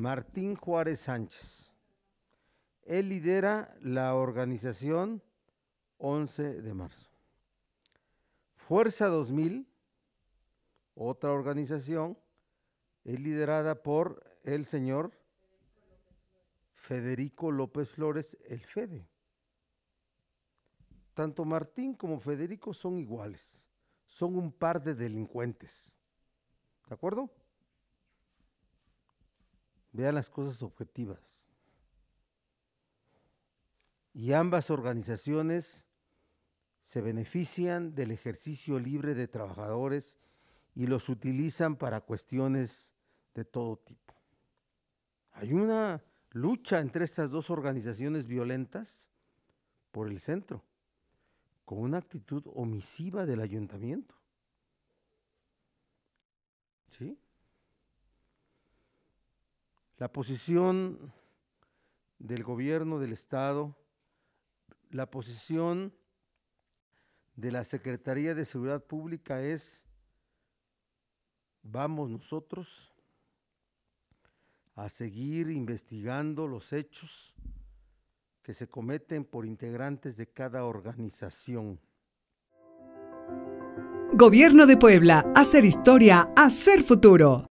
Martín Juárez Sánchez. Él lidera la organización 11 de marzo. Fuerza 2000, otra organización, es liderada por el señor Federico López Flores, el FEDE. Tanto Martín como Federico son iguales, son un par de delincuentes. ¿De acuerdo? Vean las cosas objetivas. Y ambas organizaciones se benefician del ejercicio libre de trabajadores y los utilizan para cuestiones de todo tipo. Hay una lucha entre estas dos organizaciones violentas por el centro, con una actitud omisiva del ayuntamiento. ¿Sí? La posición del gobierno del Estado, la posición de la Secretaría de Seguridad Pública es, vamos nosotros a seguir investigando los hechos que se cometen por integrantes de cada organización. Gobierno de Puebla, hacer historia, hacer futuro.